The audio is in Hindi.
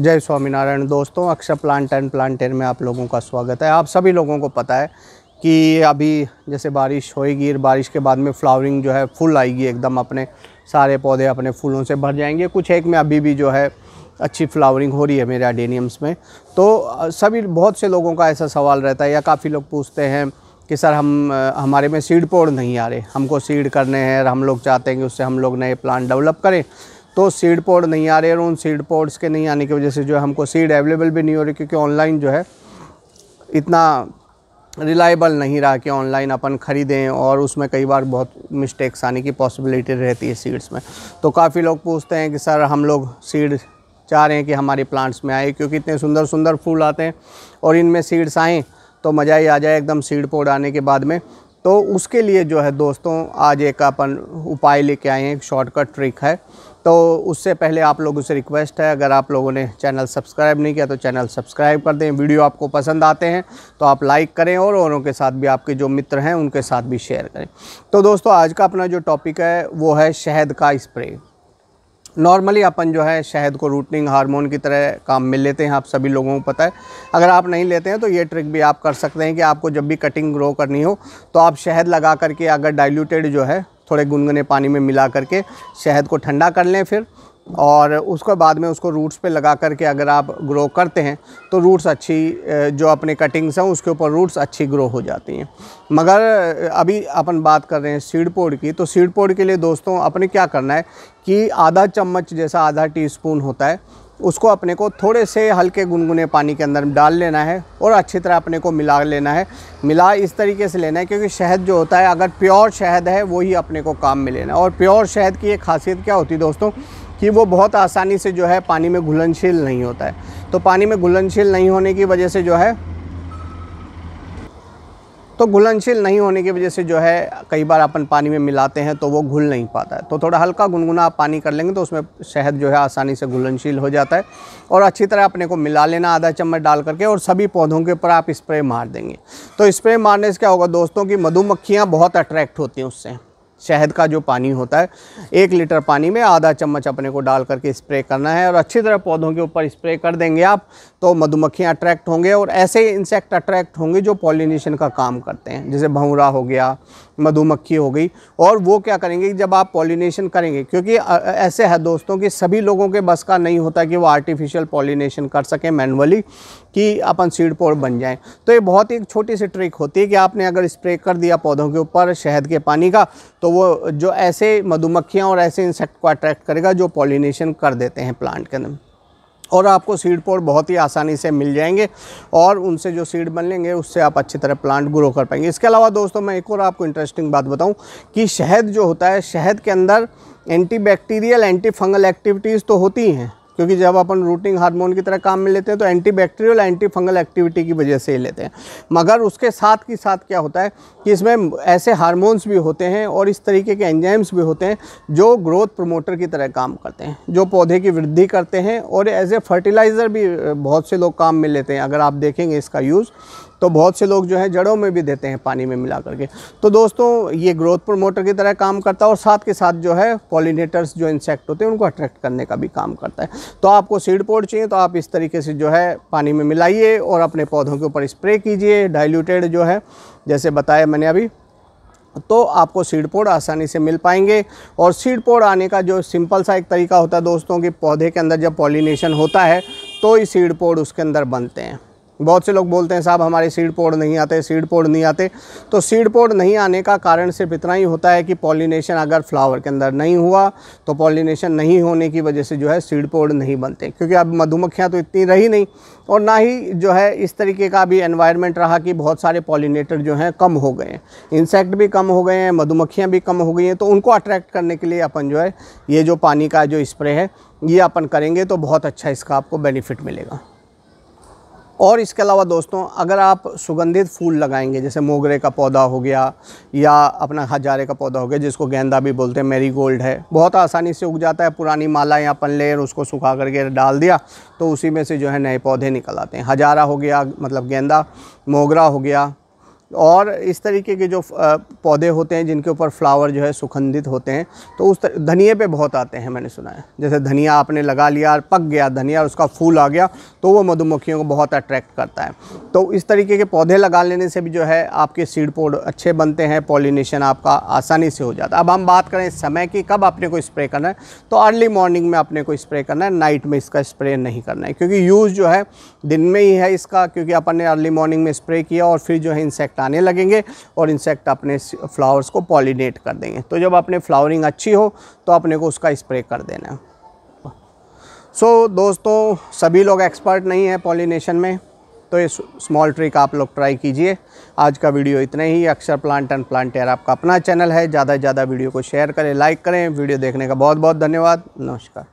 जय स्वामीनारायण दोस्तों अक्षर प्लांट एंड प्लांटेर में आप लोगों का स्वागत है आप सभी लोगों को पता है कि अभी जैसे बारिश होएगी और बारिश के बाद में फ्लावरिंग जो है फुल आएगी एकदम अपने सारे पौधे अपने फूलों से भर जाएंगे कुछ एक में अभी भी जो है अच्छी फ्लावरिंग हो रही है मेरे अडेनियम्स में तो सभी बहुत से लोगों का ऐसा सवाल रहता है या काफ़ी लोग पूछते हैं कि सर हम हमारे में सीड पोड़ नहीं आ रहे हमको सीड करने हैं हम लोग चाहते हैं कि उससे हम लोग नए प्लांट डेवलप करें तो सीड पॉड नहीं आ रहे और उन सीड पॉड्स के नहीं आने की वजह से जो है हमको सीड अवेलेबल भी नहीं हो रही क्योंकि ऑनलाइन जो है इतना रिलायबल नहीं रहा कि ऑनलाइन अपन ख़रीदें और उसमें कई बार बहुत मिस्टेक्स आने की पॉसिबिलिटी रहती है सीड्स में तो काफ़ी लोग पूछते हैं कि सर हम लोग सीड चाह रहे हैं कि हमारे प्लांट्स में आए क्योंकि इतने सुंदर सुंदर फूल आते हैं और इनमें सीड्स आएँ तो मज़ा ही आ जाए एकदम सीड पोड़ आने के बाद में तो उसके लिए जो है दोस्तों आज एक अपन उपाय लेके आए हैं एक शॉर्टकट ट्रिक है तो उससे पहले आप लोगों से रिक्वेस्ट है अगर आप लोगों ने चैनल सब्सक्राइब नहीं किया तो चैनल सब्सक्राइब कर दें वीडियो आपको पसंद आते हैं तो आप लाइक करें और औरों के साथ भी आपके जो मित्र हैं उनके साथ भी शेयर करें तो दोस्तों आज का अपना जो टॉपिक है वो है शहद का स्प्रे नॉर्मली अपन जो है शहद को रूटनिंग हार्मोन की तरह काम में लेते हैं आप सभी लोगों को पता है अगर आप नहीं लेते हैं तो ये ट्रिक भी आप कर सकते हैं कि आपको जब भी कटिंग ग्रो करनी हो तो आप शहद लगा करके अगर डाइल्यूटेड जो है थोड़े गुनगुने पानी में मिला करके शहद को ठंडा कर लें फिर और उसको बाद में उसको रूट्स पे लगा करके अगर आप ग्रो करते हैं तो रूट्स अच्छी जो अपने कटिंग्स हैं उसके ऊपर रूट्स अच्छी ग्रो हो जाती हैं मगर अभी अपन बात कर रहे हैं सीड पोड की तो सीड पोड के लिए दोस्तों अपने क्या करना है कि आधा चम्मच जैसा आधा टीस्पून होता है उसको अपने को थोड़े से हल्के गुनगुने पानी के अंदर डाल लेना है और अच्छी तरह अपने को मिला लेना है मिला इस तरीके से लेना है क्योंकि शहद जो होता है अगर प्योर शहद है वही अपने को काम में लेना है और प्योर शहद की एक खासियत क्या होती है दोस्तों कि वो बहुत आसानी से जो है पानी में घुलनशील नहीं होता है तो पानी में घुलनशील नहीं होने की वजह से जो है तो घुलनशील नहीं होने की वजह से जो है कई बार अपन पानी में मिलाते हैं तो वो घुल नहीं पाता है तो थोड़ा हल्का गुनगुना आप पानी कर लेंगे तो उसमें शहद जो है आसानी से घुलनशील हो जाता है और अच्छी तरह अपने को मिला लेना आधा चम्मच डाल करके और सभी पौधों के ऊपर आप स्प्रे मार देंगे तो स्प्रे मारने से क्या होगा दोस्तों की मधुमक्खियाँ बहुत अट्रैक्ट होती हैं उससे शहद का जो पानी होता है एक लीटर पानी में आधा चम्मच अपने को डाल करके स्प्रे करना है और अच्छी तरह पौधों के ऊपर स्प्रे कर देंगे आप तो मधुमक्खियाँ अट्रैक्ट होंगे और ऐसे इंसेक्ट अट्रैक्ट होंगे जो पॉलिनेशन का काम करते हैं जैसे भंवरा हो गया मधुमक्खी हो गई और वो क्या करेंगे जब आप पॉलिनेशन करेंगे क्योंकि ऐसे है दोस्तों कि सभी लोगों के बस का नहीं होता कि वो आर्टिफिशियल पॉलिनेशन कर सकें मैनुअली कि अपन सीड पोर बन जाएं तो ये बहुत ही एक छोटी सी ट्रिक होती है कि आपने अगर स्प्रे कर दिया पौधों के ऊपर शहद के पानी का तो वो जो ऐसे मधुमक्खियाँ और ऐसे इंसेक्ट को अट्रैक्ट करेगा जो पॉलिनेशन कर देते हैं प्लांट के अंदर और आपको सीड पॉड बहुत ही आसानी से मिल जाएंगे और उनसे जो सीड बन लेंगे उससे आप अच्छी तरह प्लांट ग्रो कर पाएंगे इसके अलावा दोस्तों मैं एक और आपको इंटरेस्टिंग बात बताऊँ कि शहद जो होता है शहद के अंदर एंटीबैक्टीरियल एंटीफंगल एक्टिविटीज़ तो होती हैं क्योंकि जब अपन रूटिंग हार्मोन की तरह काम में लेते हैं तो anti bacterial anti fungal activity की वजह से ही लेते हैं मगर उसके साथ के साथ क्या होता है कि इसमें ऐसे हार्मोन्स भी होते हैं और इस तरीके के एंजाइम्स भी होते हैं जो ग्रोथ प्रमोटर की तरह काम करते हैं जो पौधे की वृद्धि करते हैं और एज ए फर्टिलाइज़र भी बहुत से लोग काम में लेते हैं अगर आप देखेंगे इसका यूज़ तो बहुत से लोग जो है जड़ों में भी देते हैं पानी में मिला करके तो दोस्तों ये ग्रोथ प्रोमोटर की तरह काम करता है और साथ के साथ जो है पॉलिनेटर्स जो इंसेक्ट होते हैं उनको अट्रैक्ट करने का भी काम करता है तो आपको सीड पोड चाहिए तो आप इस तरीके से जो है पानी में मिलाइए और अपने पौधों के ऊपर स्प्रे कीजिए डाइल्यूटेड जो है जैसे बताया मैंने अभी तो आपको सीड पोड आसानी से मिल पाएंगे और सीड पोड आने का जो सिंपल सा एक तरीका होता है दोस्तों कि पौधे के अंदर जब पॉलिनेशन होता है तो ही सीड पोड उसके अंदर बनते हैं बहुत से लोग बोलते हैं साहब हमारे सीड पोड नहीं आते सीड पोड नहीं आते तो सीड पोड नहीं आने का कारण सिर्फ इतना ही होता है कि पॉलिनेशन अगर फ्लावर के अंदर नहीं हुआ तो पॉलिनेशन नहीं होने की वजह से जो है सीड पोड नहीं बनते क्योंकि अब मधुमक्खियाँ तो इतनी रही नहीं और ना ही जो है इस तरीके का भी एनवायरनमेंट रहा कि बहुत सारे पॉलिनेटर जो हैं कम हो गए हैं इंसेक्ट भी कम हो गए हैं मधुमक्खियाँ भी कम हो गई हैं तो उनको अट्रैक्ट करने के लिए अपन जो है ये जो पानी का जो स्प्रे है ये अपन करेंगे तो बहुत अच्छा इसका आपको बेनिफिट मिलेगा और इसके अलावा दोस्तों अगर आप सुगंधित फूल लगाएंगे जैसे मोगरे का पौधा हो गया या अपना हजारे का पौधा हो गया जिसको गेंदा भी बोलते हैं मेरी गोल्ड है बहुत आसानी से उग जाता है पुरानी माला या पनलेर उसको सुखा करके डाल दिया तो उसी में से जो है नए पौधे निकल आते हैं हजारा हो गया मतलब गेंदा मोगरा हो गया और इस तरीके के जो पौधे होते हैं जिनके ऊपर फ्लावर जो है सुगंधित होते हैं तो उस धनिए पे बहुत आते हैं मैंने सुना है जैसे धनिया आपने लगा लिया और पक गया धनिया और उसका फूल आ गया तो वो मधुमक्खियों को बहुत अट्रैक्ट करता है तो इस तरीके के पौधे लगा लेने से भी जो है आपके सीड पोड अच्छे बनते हैं पॉलिनेशन आपका आसानी से हो जाता है अब हम बात करें समय की कब आपने को स्प्रे करना है तो अर्ली मॉर्निंग में आपने को स्प्रे करना है नाइट में इसका स्प्रे नहीं करना है क्योंकि यूज़ जो है दिन में ही है इसका क्योंकि अपन ने अर्ली मॉर्निंग में स्प्रे किया और फिर जो है इंसेक्ट आने लगेंगे और इंसेक्ट अपने फ्लावर्स को पॉलीनेट कर देंगे तो जब अपने फ्लावरिंग अच्छी हो तो अपने को उसका स्प्रे कर देना है सो so, दोस्तों सभी लोग एक्सपर्ट नहीं हैं पॉलिनेशन में तो ये स्मॉल ट्रिक आप लोग ट्राई कीजिए आज का वीडियो इतना ही अक्षर प्लांट एंड प्लांट एयर आपका अपना चैनल है ज़्यादा से ज़्यादा वीडियो को शेयर करें लाइक करें वीडियो देखने का बहुत बहुत धन्यवाद नमस्कार